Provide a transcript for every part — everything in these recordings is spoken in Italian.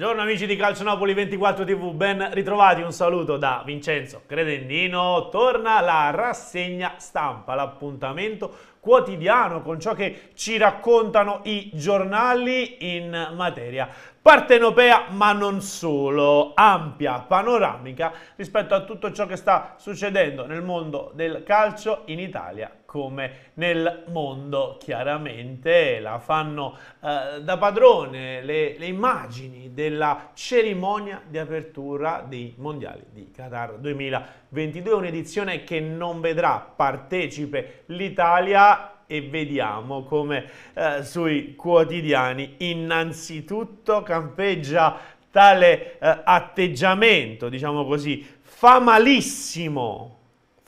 Buongiorno amici di Calcio Napoli 24 TV, ben ritrovati, un saluto da Vincenzo Credendino. Torna la rassegna stampa, l'appuntamento quotidiano con ciò che ci raccontano i giornali in materia partenopea, ma non solo, ampia, panoramica rispetto a tutto ciò che sta succedendo nel mondo del calcio in Italia come nel mondo chiaramente la fanno eh, da padrone le, le, immagini della cerimonia di apertura dei mondiali di Qatar 2022, un'edizione che non vedrà partecipe l'Italia e vediamo come eh, sui quotidiani innanzitutto campeggia tale eh, atteggiamento, diciamo così, fa malissimo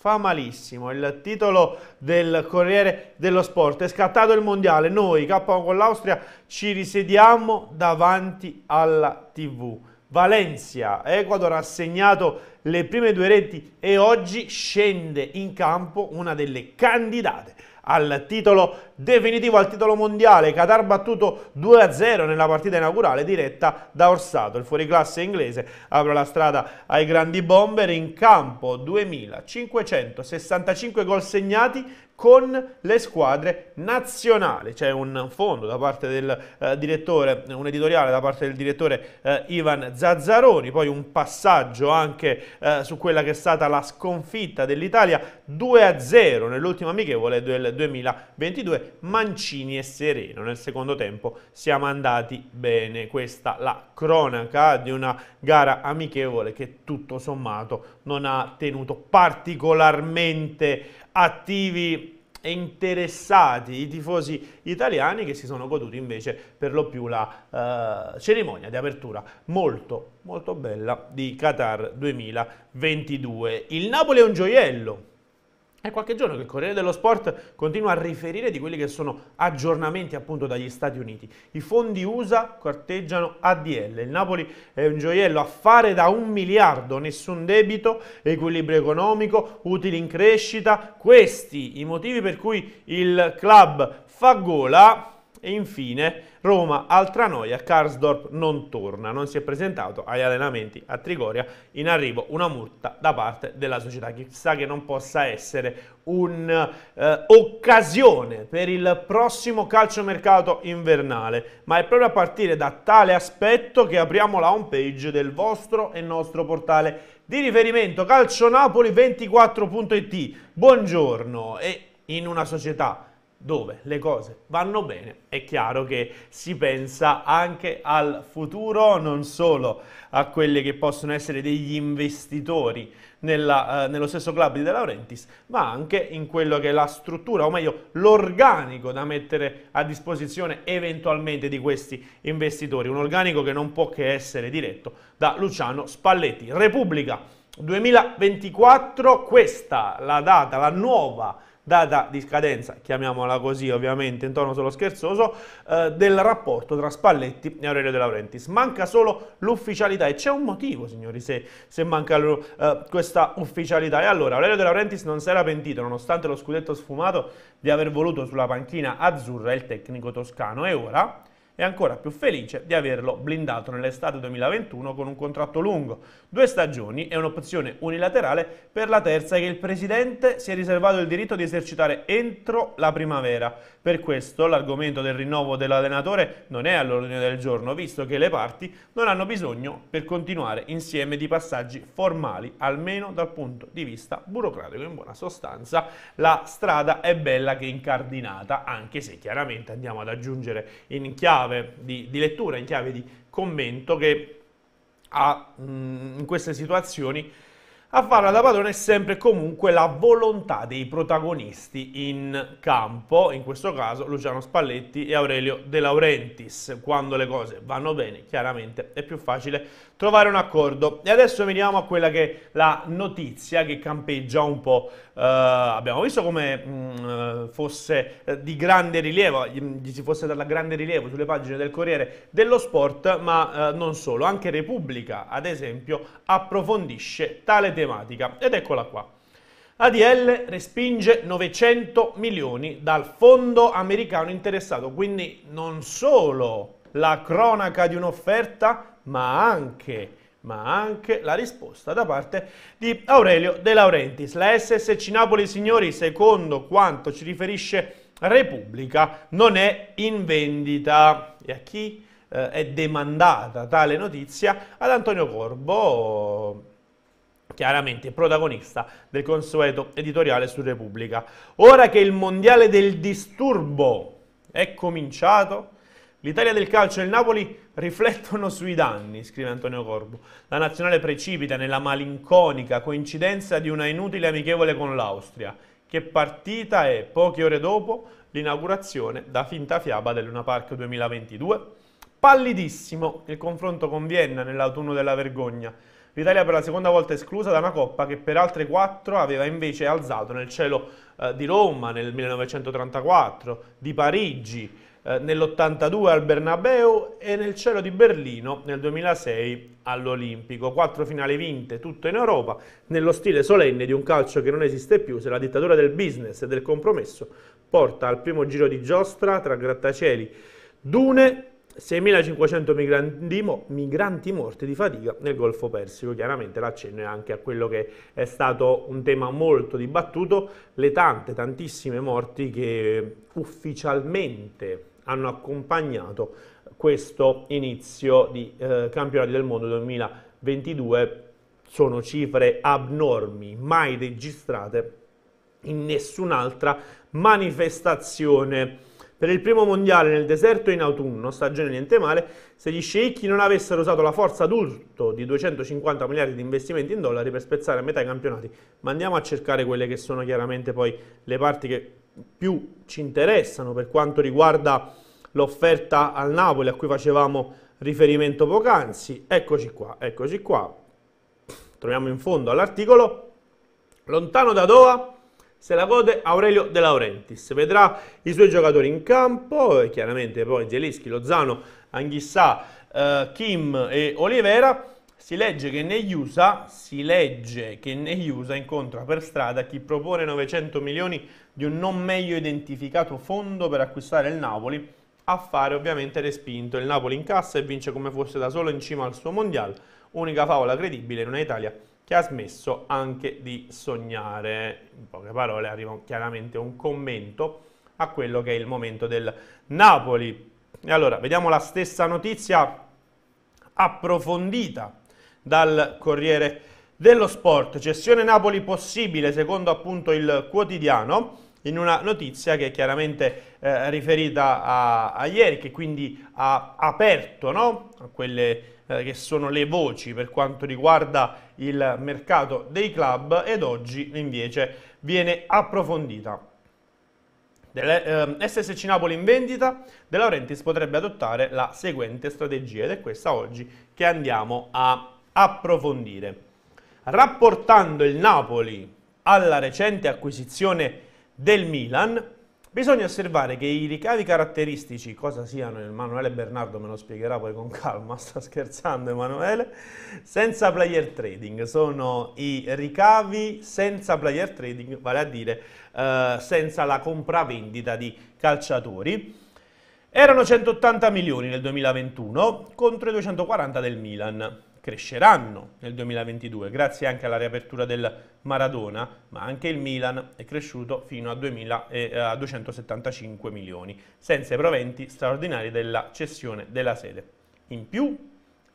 fa malissimo. Il titolo del Corriere dello Sport è scattato il mondiale. Noi, K1 con l'Austria, ci risediamo davanti alla TV. Valencia, Ecuador ha segnato le prime due reti e oggi scende in campo una delle candidate al titolo definitivo al titolo mondiale. Qatar battuto 2-0 nella partita inaugurale diretta da Orsato. Il fuoriclasse inglese apre la strada ai grandi bomber in campo 2565 gol segnati con le squadre nazionali. C'è un fondo da parte del eh, direttore, un editoriale da parte del direttore eh, Ivan Zazzaroni, poi un passaggio anche eh, su quella che è stata la sconfitta dell'Italia 2-0 nell'ultima amichevole del 2022. Mancini e Sereno. Nel secondo tempo siamo andati bene. Questa la cronaca di una gara amichevole che tutto sommato non ha tenuto particolarmente attivi e interessati i tifosi italiani che si sono goduti invece per lo più la eh, cerimonia di apertura molto molto bella di Qatar 2022. Il Napoli è un gioiello è qualche giorno che il Corriere dello Sport continua a riferire di quelli che sono aggiornamenti appunto dagli Stati Uniti. I fondi USA corteggiano ADL, il Napoli è un gioiello a fare da un miliardo, nessun debito, equilibrio economico, utili in crescita, questi i motivi per cui il club fa gola e infine Roma, altra noia, Karsdorp non torna, non si è presentato agli allenamenti a Trigoria, in arrivo una multa da parte della società, chissà che non possa essere un'occasione eh, per il prossimo calciomercato invernale, ma è proprio a partire da tale aspetto che apriamo la home page del vostro e nostro portale di riferimento calcionapoli24.it. Buongiorno e in una società dove le cose vanno bene, è chiaro che si pensa anche al futuro, non solo a quelli che possono essere degli investitori nella, eh, nello stesso club di De Laurentiis, ma anche in quello che è la struttura, o meglio l'organico da mettere a disposizione eventualmente di questi investitori, un organico che non può che essere diretto da Luciano Spalletti. Repubblica 2024, questa la data, la nuova data di scadenza, chiamiamola così ovviamente in tono solo scherzoso, eh, del rapporto tra Spalletti e Aurelio De Laurentiis. Manca solo l'ufficialità e c'è un motivo, signori, se, se manca eh, questa ufficialità. E allora, Aurelio De Laurentiis non si era pentito, nonostante lo scudetto sfumato, di aver voluto sulla panchina azzurra il tecnico toscano e ora è ancora più felice di averlo blindato nell'estate 2021 con un contratto lungo, due stagioni e un'opzione unilaterale per la terza che il presidente si è riservato il diritto di esercitare entro la primavera. Per questo l'argomento del rinnovo dell'allenatore non è all'ordine del giorno, visto che le parti non hanno bisogno per continuare insieme di passaggi formali, almeno dal punto di vista burocratico. In buona sostanza la strada è bella che incardinata, anche se chiaramente andiamo ad aggiungere in chiave chiave di, di lettura, in chiave di commento che ha, mh, mm, in queste situazioni a farla da padrone è sempre comunque la volontà dei protagonisti in campo, in questo caso Luciano Spalletti e Aurelio De Laurentiis. Quando le cose vanno bene, chiaramente è più facile trovare un accordo. E adesso veniamo a quella che è la notizia che campeggia un po'. Eh, abbiamo visto come mh, mm, eh, fosse eh, di grande rilievo, gli mm, si fosse data grande rilievo sulle pagine del Corriere dello Sport, ma eh, non solo, anche Repubblica, ad esempio, approfondisce tale tema tematica. Ed eccola qua. ADL respinge 900 milioni dal fondo americano interessato, quindi non solo la cronaca di un'offerta, ma anche ma anche la risposta da parte di Aurelio De Laurentiis. La SSC Napoli, signori, secondo quanto ci riferisce Repubblica, non è in vendita. E a chi eh, è demandata tale notizia? Ad Antonio Corbo, chiaramente protagonista del consueto editoriale su Repubblica. Ora che il mondiale del disturbo è cominciato, l'Italia del calcio e il Napoli riflettono sui danni, scrive Antonio Corbo. La nazionale precipita nella malinconica coincidenza di una inutile amichevole con l'Austria, che partita è poche ore dopo l'inaugurazione da finta fiaba del Luna Park 2022. Pallidissimo il confronto con Vienna nell'autunno della vergogna, l'Italia per la seconda volta esclusa da una coppa che per altre quattro aveva invece alzato nel cielo eh, di Roma nel 1934, di Parigi eh, nell'82 al Bernabeu e nel cielo di Berlino nel 2006 all'Olimpico. Quattro finali vinte, tutto in Europa, nello stile solenne di un calcio che non esiste più se la dittatura del business e del compromesso porta al primo giro di giostra tra grattacieli, dune 6.500 migranti, migranti, morti di fatica nel Golfo Persico, chiaramente l'accenno è anche a quello che è stato un tema molto dibattuto, le tante, tantissime morti che ufficialmente hanno accompagnato questo inizio di eh, campionati del mondo 2022 sono cifre abnormi, mai registrate in nessun'altra manifestazione per il primo mondiale nel deserto in autunno, stagione niente male, se gli sceicchi non avessero usato la forza d'urto di 250 miliardi di investimenti in dollari per spezzare a metà i campionati. Ma andiamo a cercare quelle che sono chiaramente poi le parti che più ci interessano per quanto riguarda l'offerta al Napoli a cui facevamo riferimento poc'anzi. Eccoci qua, eccoci qua. Troviamo in fondo all'articolo. Lontano da Doha, se la gode Aurelio De Laurentiis. Vedrà i suoi giocatori in campo, chiaramente poi Zelischi, Lozano, Anghissà, eh, Kim e Olivera. Si legge che negli USA, si legge che negli USA incontra per strada chi propone 900 milioni di un non meglio identificato fondo per acquistare il Napoli, a fare ovviamente respinto. Il Napoli incassa e vince come fosse da solo in cima al suo mondiale. Unica favola credibile in una Italia che ha smesso anche di sognare. In poche parole arriva chiaramente un commento a quello che è il momento del Napoli. E allora, vediamo la stessa notizia approfondita dal Corriere dello Sport. Cessione Napoli possibile, secondo appunto il quotidiano, in una notizia che è chiaramente eh, riferita a, a, ieri, che quindi ha aperto no? a quelle eh, che sono le voci per quanto riguarda il mercato dei club ed oggi invece viene approfondita. Delle, eh, SSC Napoli in vendita, De Laurentiis potrebbe adottare la seguente strategia ed è questa oggi che andiamo a approfondire. Rapportando il Napoli alla recente acquisizione del Milan, Bisogna osservare che i ricavi caratteristici, cosa siano, Emanuele Bernardo me lo spiegherà poi con calma, sta scherzando Emanuele, senza player trading, sono i ricavi senza player trading, vale a dire eh, senza la compravendita di calciatori. Erano 180 milioni nel 2021 contro i 240 del Milan cresceranno nel 2022 grazie anche alla riapertura del Maradona, ma anche il Milan è cresciuto fino a, 2000, 275 eh, milioni, senza i proventi straordinari della cessione della sede. In più,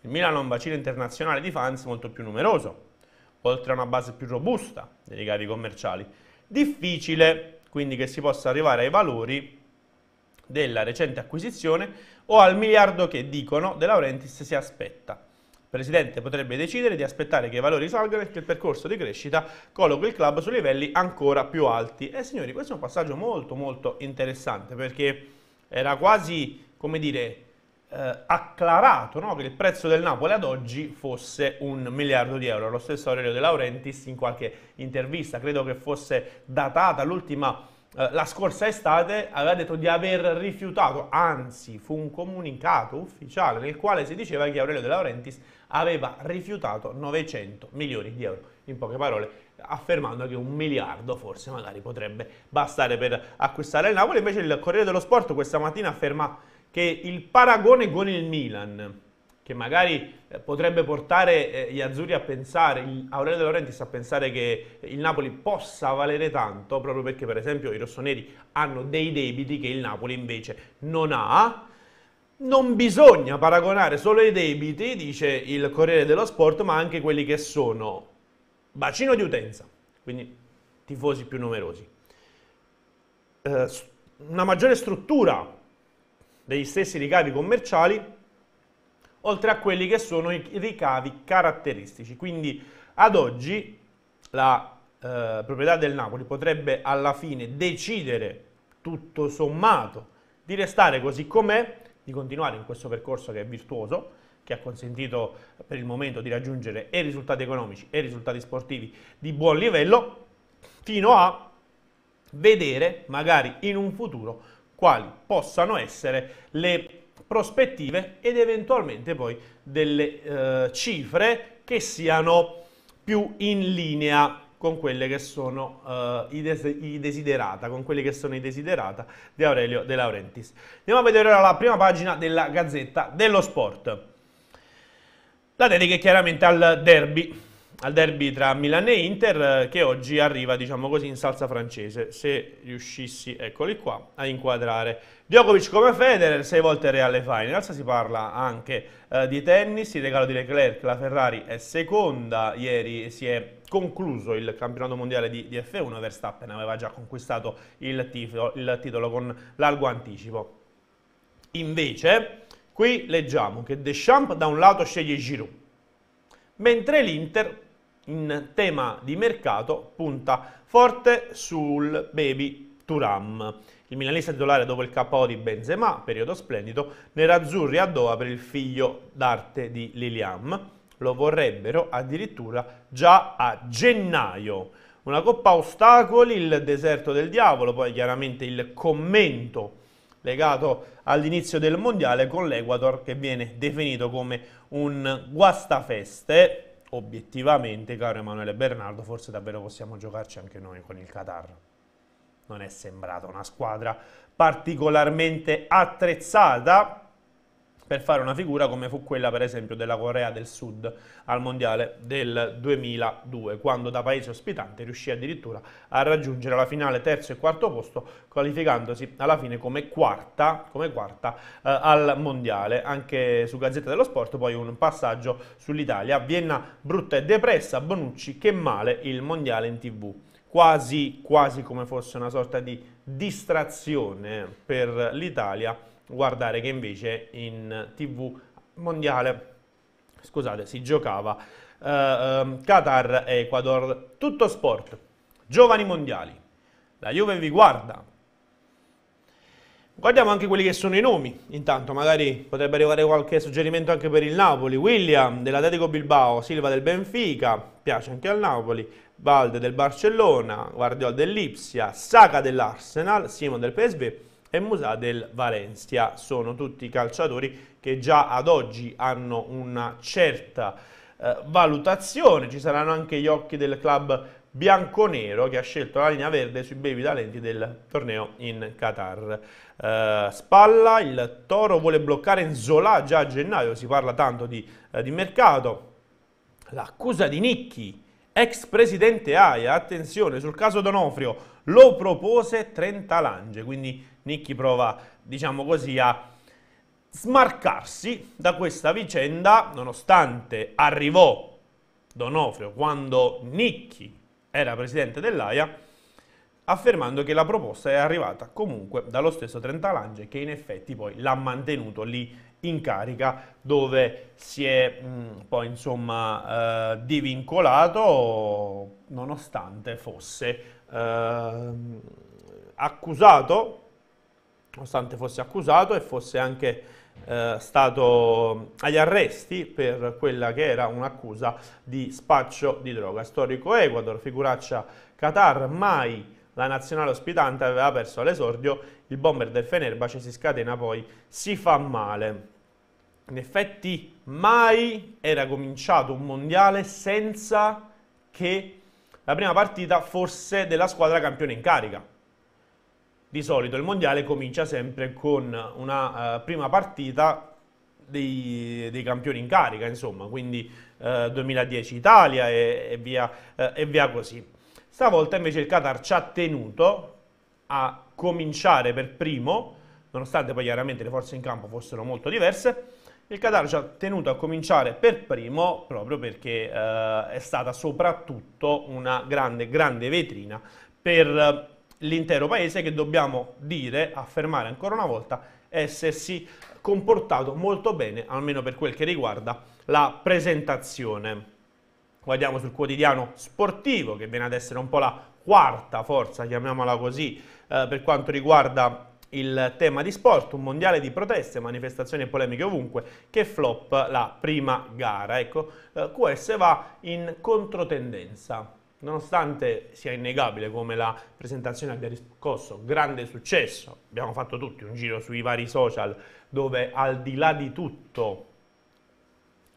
il Milan ha un bacino internazionale di fans molto più numeroso, oltre a una base più robusta dei ricavi commerciali. Difficile quindi che si possa arrivare ai valori della recente acquisizione o al miliardo che dicono De Laurentiis si aspetta presidente potrebbe decidere di aspettare che i valori salgano e che il percorso di crescita colloqui il club su livelli ancora più alti. E signori, questo è un passaggio molto molto interessante perché era quasi, come dire, eh, acclarato no? che il prezzo del Napoli ad oggi fosse un miliardo di euro. Lo stesso Aurelio De Laurentiis in qualche intervista, credo che fosse datata l'ultima eh, la scorsa estate aveva detto di aver rifiutato, anzi fu un comunicato ufficiale nel quale si diceva che Aurelio De Laurentiis aveva rifiutato 900 milioni di euro, in poche parole affermando che un miliardo forse magari potrebbe bastare per acquistare il Napoli, invece il Corriere dello Sport questa mattina afferma che il paragone con il Milan che magari eh, potrebbe portare eh, gli azzurri a pensare, Aurelio De Laurentiis a pensare che il Napoli possa valere tanto, proprio perché per esempio i rossoneri hanno dei debiti che il Napoli invece non ha. Non bisogna paragonare solo i debiti, dice il Corriere dello Sport, ma anche quelli che sono bacino di utenza, quindi tifosi più numerosi, eh, una maggiore struttura degli stessi ricavi commerciali oltre a quelli che sono i ricavi caratteristici. Quindi ad oggi la eh, proprietà del Napoli potrebbe alla fine decidere tutto sommato di restare così com'è, di continuare in questo percorso che è virtuoso, che ha consentito per il momento di raggiungere e risultati economici e risultati sportivi di buon livello, fino a vedere magari in un futuro quali possano essere le prospettive ed eventualmente poi delle eh, cifre che siano più in linea con quelle che sono uh, i, des i, desiderata, con quelli che sono i desiderata di Aurelio De Laurentiis. Andiamo a vedere ora la prima pagina della Gazzetta dello Sport. La dedica chiaramente al derby al derby tra Milan e Inter eh, che oggi arriva diciamo così in salsa francese se riuscissi, eccoli qua, a inquadrare Djokovic come Federer, sei volte Reale Finals, si parla anche eh, di tennis, il regalo di Leclerc, la Ferrari è seconda, ieri si è concluso il campionato mondiale di, di F1, Verstappen aveva già conquistato il, tifo, il titolo con largo anticipo. Invece qui leggiamo che Deschamps da un lato sceglie Giroud, mentre l'Inter in tema di mercato punta forte sul baby Turam. Il milanese titolare dopo il KO di Benzema, periodo splendido, nerazzurri a Doha per il figlio d'arte di Liliam. Lo vorrebbero addirittura già a gennaio. Una coppa ostacoli, il deserto del diavolo, poi chiaramente il commento legato all'inizio del mondiale con l'Equador che viene definito come un guastafeste obiettivamente, caro Emanuele Bernardo, forse davvero possiamo giocarci anche noi con il Qatar. Non è sembrata una squadra particolarmente attrezzata per fare una figura come fu quella per esempio della Corea del Sud al Mondiale del 2002, quando da paese ospitante riuscì addirittura a raggiungere la finale terzo e quarto posto, qualificandosi alla fine come quarta, come quarta eh, al Mondiale. Anche su Gazzetta dello Sport poi un passaggio sull'Italia, Vienna brutta e depressa, Bonucci che male il Mondiale in tv. Quasi, quasi come fosse una sorta di distrazione per l'Italia guardare che invece in TV mondiale scusate, si giocava eh, eh, Qatar e Ecuador. Tutto sport, giovani mondiali. La Juve vi guarda. Guardiamo anche quelli che sono i nomi. Intanto magari potrebbe arrivare qualche suggerimento anche per il Napoli. William dell'Atletico Bilbao, Silva del Benfica, piace anche al Napoli. Valde del Barcellona, Guardiol dell'Ipsia, Saka dell'Arsenal, Simon del PSV e Musà del Valencia. Sono tutti calciatori che già ad oggi hanno una certa eh, valutazione. Ci saranno anche gli occhi del club bianconero che ha scelto la linea verde sui baby talenti del torneo in Qatar. Eh, spalla, il Toro vuole bloccare Zola già a gennaio, si parla tanto di, eh, di mercato. L'accusa di Nicchi ex presidente AIA, attenzione, sul caso D'Onofrio lo propose 30 lange, quindi Nicchi prova, diciamo così, a smarcarsi da questa vicenda, nonostante arrivò D'Onofrio quando Nicchi era presidente dell'AIA, affermando che la proposta è arrivata comunque dallo stesso Trentalange che in effetti poi l'ha mantenuto lì in carica dove si è mh, mm, poi insomma eh, divincolato nonostante fosse eh, accusato nonostante fosse accusato e fosse anche eh, stato agli arresti per quella che era un'accusa di spaccio di droga. Storico Ecuador, figuraccia Qatar, mai la nazionale ospitante aveva perso l'esordio il bomber del Fenerbahce si scatena poi, si fa male. In effetti mai era cominciato un mondiale senza che la prima partita fosse della squadra campione in carica. Di solito il mondiale comincia sempre con una uh, prima partita dei, dei, campioni in carica, insomma, quindi uh, eh, 2010 Italia e, e, via, uh, e via così. Stavolta invece il Qatar ci ha tenuto a cominciare per primo, nonostante poi chiaramente le forze in campo fossero molto diverse, il Qatar ci ha tenuto a cominciare per primo proprio perché eh, è stata soprattutto una grande, grande vetrina per eh, l'intero paese che dobbiamo dire, affermare ancora una volta, essersi comportato molto bene, almeno per quel che riguarda la presentazione. Guardiamo sul quotidiano sportivo, che viene ad essere un po' la quarta forza, chiamiamola così, eh, per quanto riguarda il tema di sport, un mondiale di proteste, manifestazioni e polemiche ovunque, che flop la prima gara. Ecco, eh, QS va in controtendenza. Nonostante sia innegabile come la presentazione abbia riscosso grande successo, abbiamo fatto tutti un giro sui vari social dove al di là di tutto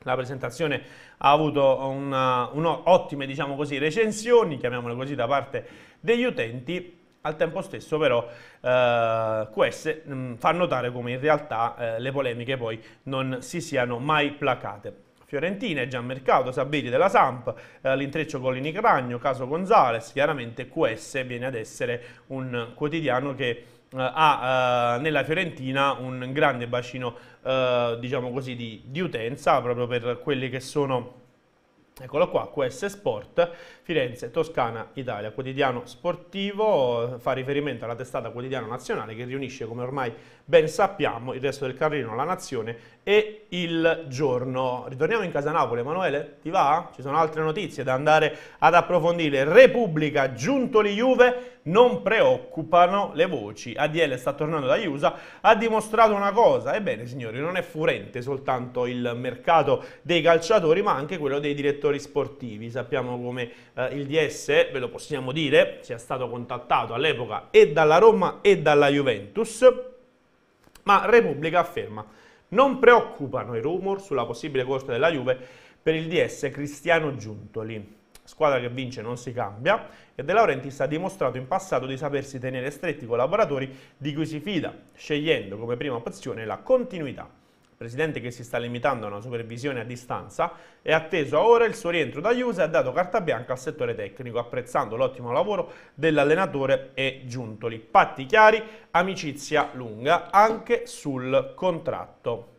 la presentazione ha avuto una, eh, una ottime diciamo così, recensioni, chiamiamole così, da parte degli utenti, al tempo stesso però eh, queste mh, mm, fa notare come in realtà eh, le polemiche poi non si siano mai placate. Fiorentina, Gianmercato, Sabiri della Samp, eh, l'intreccio con Cragno, Caso Gonzales, chiaramente QS viene ad essere un quotidiano che eh, ha eh, nella Fiorentina un grande bacino eh, diciamo così, di, di, utenza proprio per quelli che sono Eccolo qua, QS Sport, Firenze, Toscana, Italia, quotidiano sportivo, fa riferimento alla testata quotidiana nazionale che riunisce, come ormai ben sappiamo, il resto del Carlino, la nazione e il giorno. Ritorniamo in casa Napoli, Emanuele, ti va? Ci sono altre notizie da andare ad approfondire. Repubblica, Giuntoli Juve, non preoccupano le voci. ADL sta tornando da USA, ha dimostrato una cosa, ebbene signori, non è furente soltanto il mercato dei calciatori, ma anche quello dei direttori sportivi. Sappiamo come eh, il DS, ve lo possiamo dire, sia stato contattato all'epoca e dalla Roma e dalla Juventus, ma Repubblica afferma non preoccupano i rumor sulla possibile corsa della Juve per il DS Cristiano Giuntoli squadra che vince non si cambia e De Laurentiis ha dimostrato in passato di sapersi tenere stretti i collaboratori di cui si fida, scegliendo come prima opzione la continuità. presidente che si sta limitando a una supervisione a distanza è atteso ora il suo rientro da Juve e ha dato carta bianca al settore tecnico, apprezzando l'ottimo lavoro dell'allenatore e Giuntoli. Patti chiari, amicizia lunga anche sul contratto.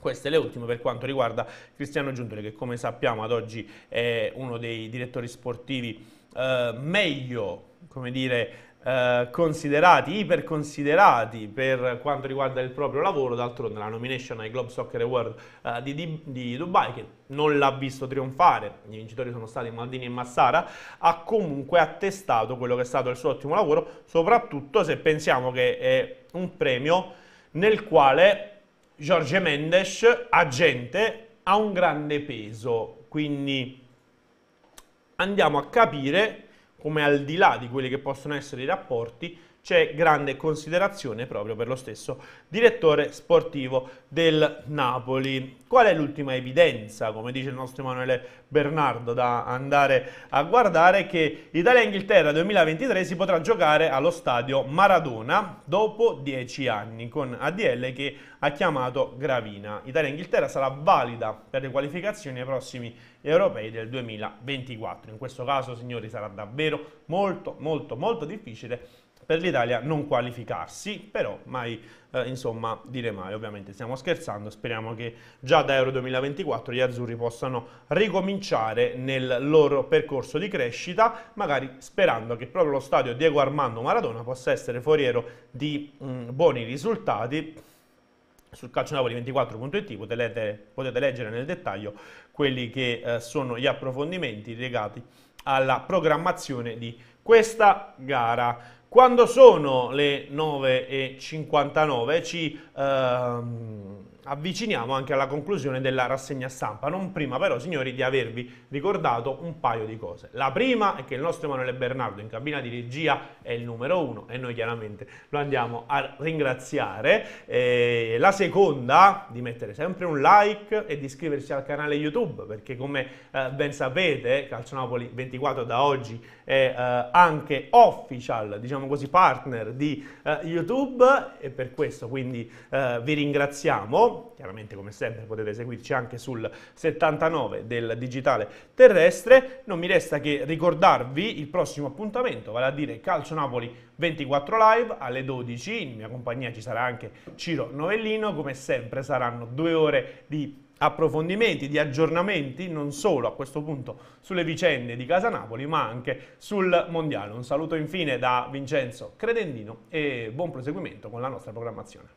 Queste le ultime per quanto riguarda Cristiano Giuntoli che come sappiamo ad oggi è uno dei direttori sportivi eh, meglio, come dire, eh, considerati, iperconsiderati per quanto riguarda il proprio lavoro, d'altronde la nomination ai Globe Soccer Award eh, di, di, di, Dubai, che non l'ha visto trionfare, i vincitori sono stati Maldini e Massara, ha comunque attestato quello che è stato il suo ottimo lavoro, soprattutto se pensiamo che è un premio nel quale Jorge Mendes, agente, ha un grande peso, quindi andiamo a capire come al di là di quelli che possono essere i rapporti, c'è grande considerazione proprio per lo stesso direttore sportivo del Napoli. Qual è l'ultima evidenza, come dice il nostro Emanuele Bernardo, da andare a guardare? Che Italia-Inghilterra 2023 si potrà giocare allo stadio Maradona dopo 10 anni, con ADL che ha chiamato Gravina. Italia-Inghilterra sarà valida per le qualificazioni ai prossimi europei del 2024. In questo caso, signori, sarà davvero molto, molto, molto difficile per l'Italia non qualificarsi, però mai eh, insomma dire mai, ovviamente stiamo scherzando, speriamo che già da Euro 2024 gli azzurri possano ricominciare nel loro percorso di crescita, magari sperando che proprio lo stadio Diego Armando Maradona possa essere foriero di mh, mm, buoni risultati sul calcionapoli24.it potete, potete, leggere nel dettaglio quelli che eh, sono gli approfondimenti legati alla programmazione di questa gara. Quando sono le 9.59 ci... Ehm, avviciniamo anche alla conclusione della rassegna stampa. Non prima però, signori, di avervi ricordato un paio di cose. La prima è che il nostro Emanuele Bernardo in cabina di regia è il numero uno e noi chiaramente lo andiamo a ringraziare. E eh, la seconda, di mettere sempre un like e di iscriversi al canale YouTube, perché come eh, ben sapete, Calcionapoli 24 da oggi è eh, anche official, diciamo così, partner di eh, YouTube e per questo quindi eh, vi ringraziamo chiaramente come sempre potete seguirci anche sul 79 del digitale terrestre, non mi resta che ricordarvi il prossimo appuntamento, vale a dire Calcio Napoli 24 live alle 12, in mia compagnia ci sarà anche Ciro Novellino, come sempre saranno due ore di approfondimenti, di aggiornamenti, non solo a questo punto sulle vicende di Casa Napoli, ma anche sul Mondiale. Un saluto infine da Vincenzo Credendino e buon proseguimento con la nostra programmazione.